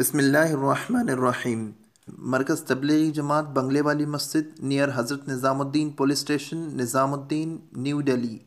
Bismillahir Rahmanir Bismillahirrahmanirrahim. Markaz Tablighi Jamaat Banglewali Masjid near Hazrat Nizamuddin Police Station, Nizamuddin, New Delhi.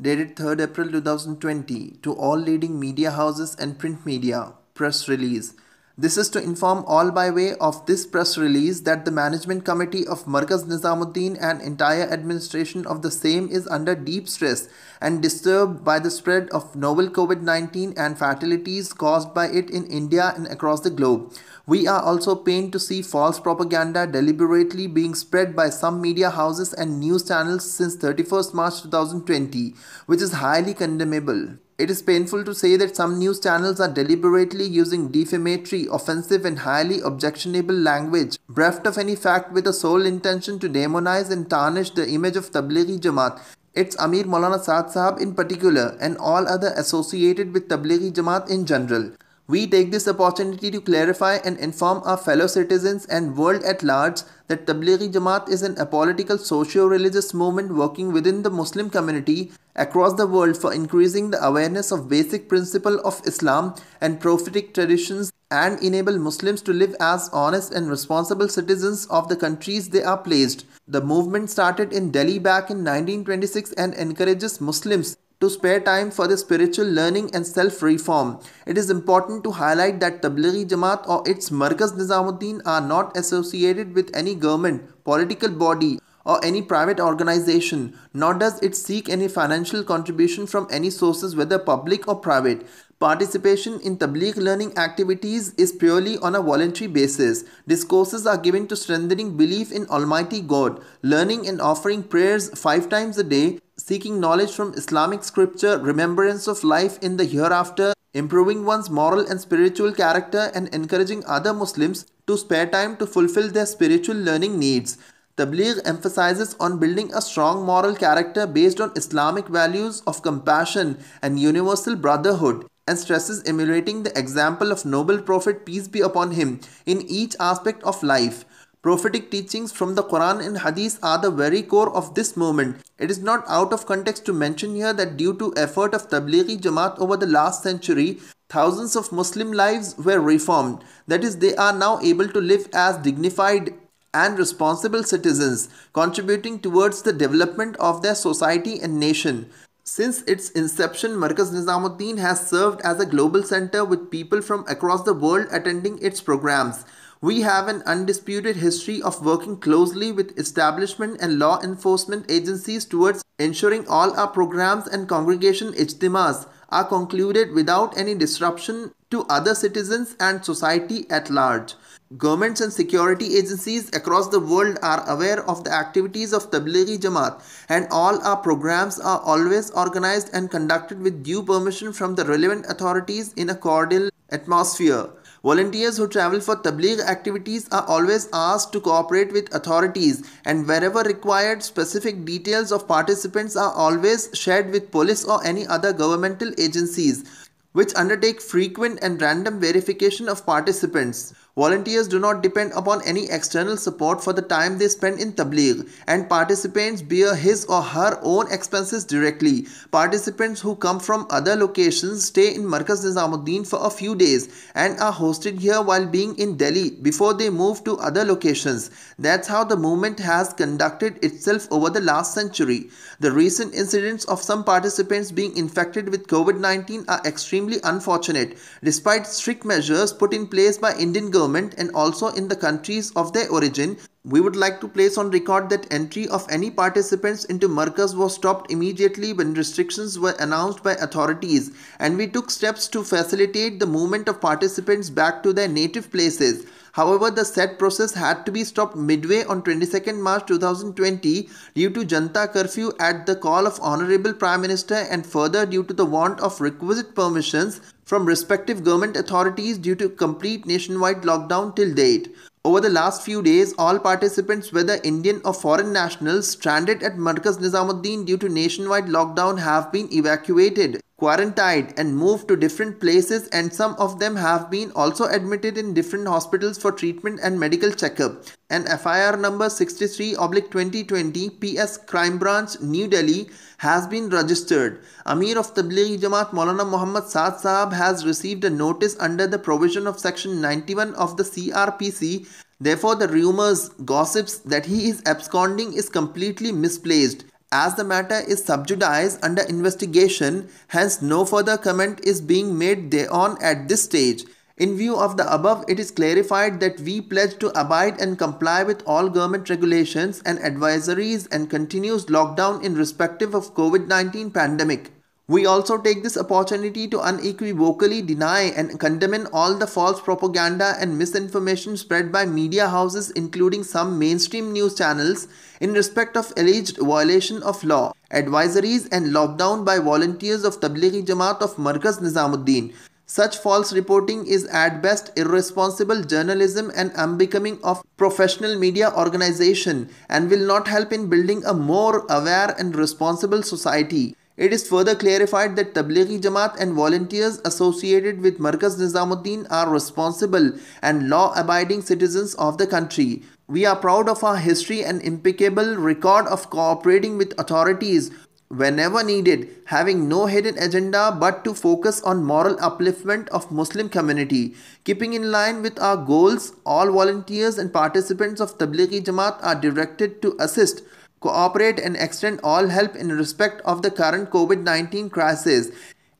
Dated 3rd April 2020 to all leading media houses and print media. Press release. This is to inform all by way of this press release that the management committee of Markaz Nizamuddin and entire administration of the same is under deep stress and disturbed by the spread of novel COVID-19 and fatalities caused by it in India and across the globe. We are also pained to see false propaganda deliberately being spread by some media houses and news channels since 31st March 2020, which is highly condemnable. It is painful to say that some news channels are deliberately using defamatory, offensive, and highly objectionable language, bereft of any fact, with the sole intention to demonize and tarnish the image of Tablighi Jamaat. Its Amir Maulana Saad Sahab in particular, and all other associated with Tablighi Jamaat in general. We take this opportunity to clarify and inform our fellow citizens and world at large that Tablighi Jamaat is an apolitical socio-religious movement working within the Muslim community across the world for increasing the awareness of basic principle of Islam and prophetic traditions and enable Muslims to live as honest and responsible citizens of the countries they are placed. The movement started in Delhi back in 1926 and encourages Muslims to spare time for the spiritual learning and self-reform. It is important to highlight that Tablighi Jamaat or its Markaz Nizamuddin are not associated with any government, political body or any private organization, nor does it seek any financial contribution from any sources whether public or private. Participation in tabligh learning activities is purely on a voluntary basis. Discourses are given to strengthening belief in Almighty God. Learning and offering prayers five times a day seeking knowledge from Islamic scripture, remembrance of life in the hereafter, improving one's moral and spiritual character, and encouraging other Muslims to spare time to fulfill their spiritual learning needs. Tabligh emphasizes on building a strong moral character based on Islamic values of compassion and universal brotherhood and stresses emulating the example of noble prophet peace be upon him in each aspect of life. Prophetic teachings from the Quran and Hadith are the very core of this movement it is not out of context to mention here that due to effort of Tablighi Jamaat over the last century, thousands of Muslim lives were reformed. That is, they are now able to live as dignified and responsible citizens, contributing towards the development of their society and nation. Since its inception, Markaz Nizamuddin has served as a global center with people from across the world attending its programs. We have an undisputed history of working closely with establishment and law enforcement agencies towards ensuring all our programs and congregation ijtimas are concluded without any disruption to other citizens and society at large. Governments and security agencies across the world are aware of the activities of Tablighi Jamaat and all our programs are always organized and conducted with due permission from the relevant authorities in a cordial atmosphere. Volunteers who travel for tabligh activities are always asked to cooperate with authorities and wherever required specific details of participants are always shared with police or any other governmental agencies which undertake frequent and random verification of participants. Volunteers do not depend upon any external support for the time they spend in tabligh and participants bear his or her own expenses directly. Participants who come from other locations stay in Markaz Nizamuddin for a few days and are hosted here while being in Delhi before they move to other locations. That's how the movement has conducted itself over the last century. The recent incidents of some participants being infected with COVID-19 are extremely unfortunate despite strict measures put in place by Indian government government and also in the countries of their origin we would like to place on record that entry of any participants into Merkaz was stopped immediately when restrictions were announced by authorities and we took steps to facilitate the movement of participants back to their native places. However, the said process had to be stopped midway on 22nd March 2020 due to Janta curfew at the call of Honorable Prime Minister and further due to the want of requisite permissions from respective government authorities due to complete nationwide lockdown till date. Over the last few days, all participants, whether Indian or foreign nationals, stranded at Markaz Nizamuddin due to nationwide lockdown have been evacuated quarantined and moved to different places and some of them have been also admitted in different hospitals for treatment and medical checkup. An FIR number 63 oblique 2020 PS Crime Branch New Delhi has been registered. Amir of Tablighi Jamaat Maulana Muhammad Saad Saab has received a notice under the provision of section 91 of the CRPC. Therefore, the rumors, gossips that he is absconding is completely misplaced as the matter is subjudiced under investigation, hence no further comment is being made thereon at this stage. In view of the above, it is clarified that we pledge to abide and comply with all government regulations and advisories and continuous lockdown in respective of COVID-19 pandemic. We also take this opportunity to unequivocally deny and condemn all the false propaganda and misinformation spread by media houses, including some mainstream news channels, in respect of alleged violation of law, advisories, and lockdown by volunteers of Tablighi Jamaat of Markaz Nizamuddin. Such false reporting is at best irresponsible journalism and unbecoming of professional media organization and will not help in building a more aware and responsible society. It is further clarified that Tablighi Jamaat and volunteers associated with Markaz Nizamuddin are responsible and law-abiding citizens of the country. We are proud of our history and impeccable record of cooperating with authorities whenever needed, having no hidden agenda but to focus on moral upliftment of Muslim community. Keeping in line with our goals, all volunteers and participants of Tablighi Jamaat are directed to assist cooperate and extend all help in respect of the current COVID-19 crisis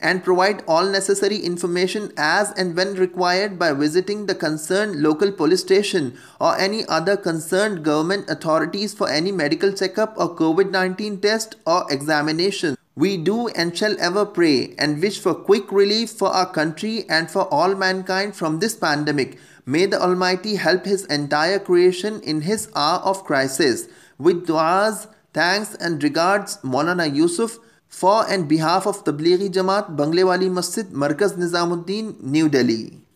and provide all necessary information as and when required by visiting the concerned local police station or any other concerned government authorities for any medical checkup or COVID 19 test or examination. We do and shall ever pray and wish for quick relief for our country and for all mankind from this pandemic. May the Almighty help His entire creation in His hour of crisis with du'as, thanks and regards Maulana Yusuf for and behalf of Tablighi Jamaat Banglewali Masjid Markaz Nizamuddin, New Delhi.